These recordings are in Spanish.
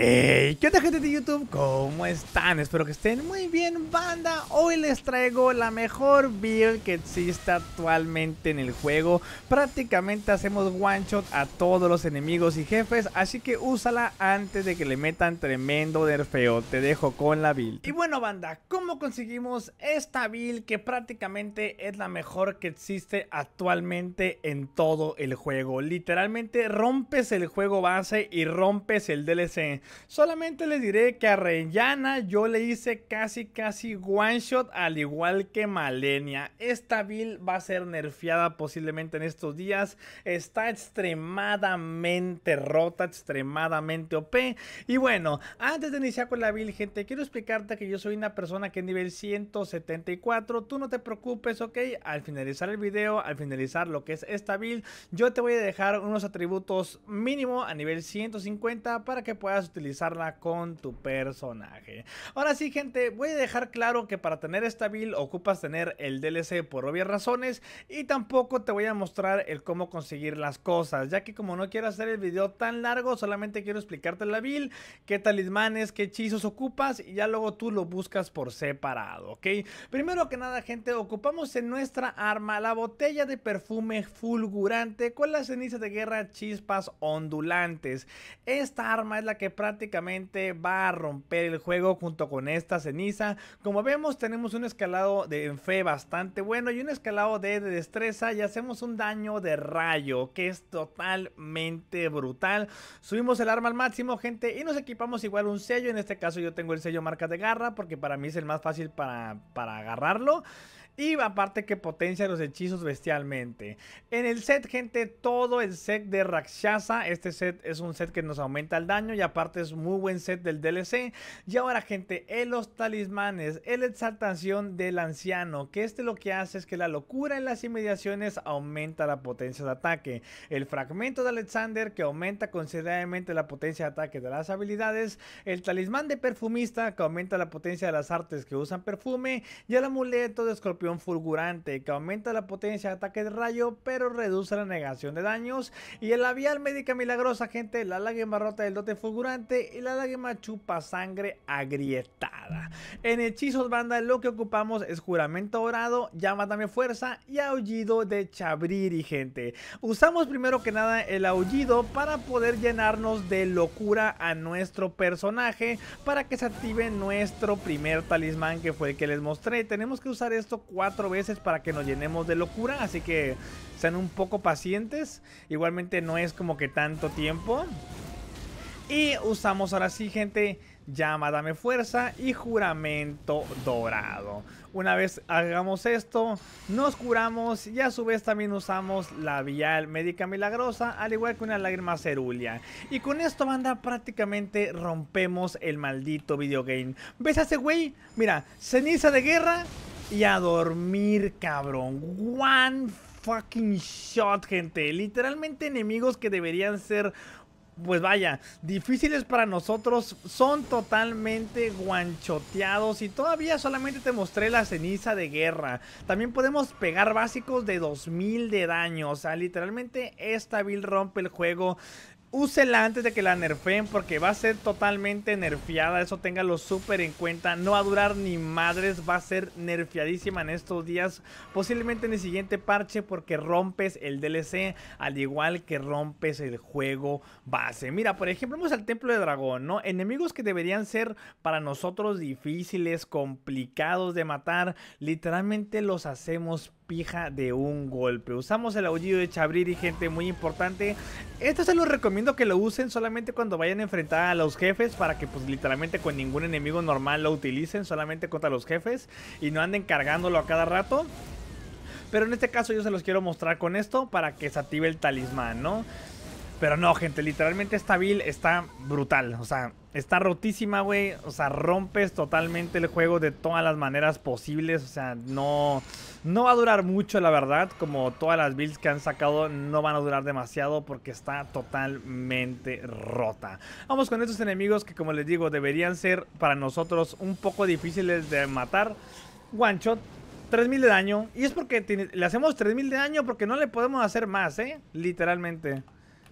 Hey, ¿qué onda gente de YouTube? ¿Cómo están? Espero que estén muy bien, banda. Hoy les traigo la mejor build que existe actualmente en el juego. Prácticamente hacemos one shot a todos los enemigos y jefes, así que úsala antes de que le metan tremendo nerfeo. Te dejo con la build. Y bueno, banda, ¿cómo conseguimos esta build que prácticamente es la mejor que existe actualmente en todo el juego? Literalmente rompes el juego base y rompes el DLC. Solamente les diré que a Reyana yo le hice casi casi one shot al igual que Malenia. Esta build va a ser nerfeada posiblemente en estos días. Está extremadamente rota, extremadamente OP. Y bueno, antes de iniciar con la build, gente, quiero explicarte que yo soy una persona que es nivel 174. Tú no te preocupes, ok. Al finalizar el video, al finalizar lo que es esta build, yo te voy a dejar unos atributos mínimo a nivel 150 para que puedas utilizarla con tu personaje. Ahora sí, gente, voy a dejar claro que para tener esta build ocupas tener el DLC por obvias razones y tampoco te voy a mostrar el cómo conseguir las cosas, ya que como no quiero hacer el video tan largo, solamente quiero explicarte la build, qué talismanes, qué hechizos ocupas y ya luego tú lo buscas por separado, ¿ok? Primero que nada, gente, ocupamos en nuestra arma la botella de perfume fulgurante con las cenizas de guerra chispas ondulantes. Esta arma es la que prácticamente va a romper el juego junto con esta ceniza. Como vemos tenemos un escalado de fe bastante bueno y un escalado de, destreza y hacemos un daño de rayo que es totalmente brutal. Subimos el arma al máximo gente y nos equipamos igual un sello. En este caso yo tengo el sello marca de garra porque para mí es el más fácil para, para agarrarlo. Y aparte que potencia los hechizos bestialmente. En el set, gente, todo el set de Rakshasa. Este set es un set que nos aumenta el daño y aparte es muy buen set del DLC. Y ahora, gente, en los talismanes, El exaltación del anciano. Que este lo que hace es que la locura en las inmediaciones aumenta la potencia de ataque. El fragmento de Alexander que aumenta considerablemente la potencia de ataque de las habilidades. El talismán de perfumista que aumenta la potencia de las artes que usan perfume. Y el amuleto de escorpión fulgurante que aumenta la potencia de ataque de rayo pero reduce la negación de daños y el labial médica milagrosa gente, la lágrima rota del dote fulgurante y la lágrima chupa sangre agrietada. En hechizos banda lo que ocupamos es juramento dorado, llama también fuerza y aullido de chabriri gente. Usamos primero que nada el aullido para poder llenarnos de locura a nuestro personaje para que se active nuestro primer talismán que fue el que les mostré. Tenemos que usar esto cuatro veces para que nos llenemos de locura, así que sean un poco pacientes. Igualmente no es como que tanto tiempo. Y usamos ahora sí, gente, llama, dame fuerza y juramento dorado. Una vez hagamos esto, nos curamos y a su vez también usamos la vial médica milagrosa, al igual que una lágrima cerulia. Y con esto, banda, prácticamente rompemos el maldito video game ¿Ves a ese güey? Mira, ceniza de guerra, y a dormir, cabrón. One fucking shot, gente. Literalmente enemigos que deberían ser pues vaya, difíciles para nosotros, son totalmente guanchoteados y todavía solamente te mostré la ceniza de guerra. También podemos pegar básicos de 2000 de daño, o sea, literalmente esta build rompe el juego úsela antes de que la nerfeen porque va a ser totalmente nerfeada, eso téngalo súper en cuenta, no va a durar ni madres, va a ser nerfeadísima en estos días, posiblemente en el siguiente parche porque rompes el DLC al igual que rompes el juego base. Mira, por ejemplo, vamos al Templo de Dragón, ¿no? Enemigos que deberían ser para nosotros difíciles, complicados de matar, literalmente los hacemos pija de un golpe. Usamos el aullido de Chabriri, gente, muy importante. Esto se los recomiendo que lo usen solamente cuando vayan a enfrentar a los jefes para que pues literalmente con ningún enemigo normal lo utilicen, solamente contra los jefes y no anden cargándolo a cada rato. Pero en este caso yo se los quiero mostrar con esto para que se active el talismán, ¿no? Pero no, gente, literalmente esta build está brutal. O sea, Está rotísima, güey. O sea, rompes totalmente el juego de todas las maneras posibles. O sea, no, no va a durar mucho, la verdad. Como todas las builds que han sacado no van a durar demasiado porque está totalmente rota. Vamos con estos enemigos que, como les digo, deberían ser para nosotros un poco difíciles de matar. One shot, 3000 de daño. Y es porque le hacemos 3000 de daño porque no le podemos hacer más, ¿eh? Literalmente.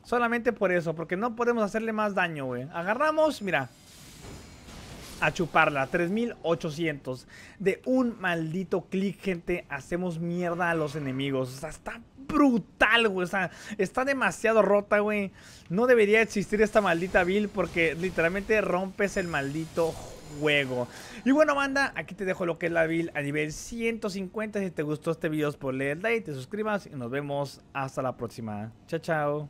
Solamente por eso, porque no podemos hacerle más daño, güey. Agarramos, mira. A chuparla, 3800. De un maldito clic, gente, hacemos mierda a los enemigos. O sea, está brutal, güey. O sea, está demasiado rota, güey. No debería existir esta maldita build porque literalmente rompes el maldito juego. Y bueno, banda, aquí te dejo lo que es la build a nivel 150. Si te gustó este video, por leer like, te suscribas y nos vemos hasta la próxima. Chao, chao.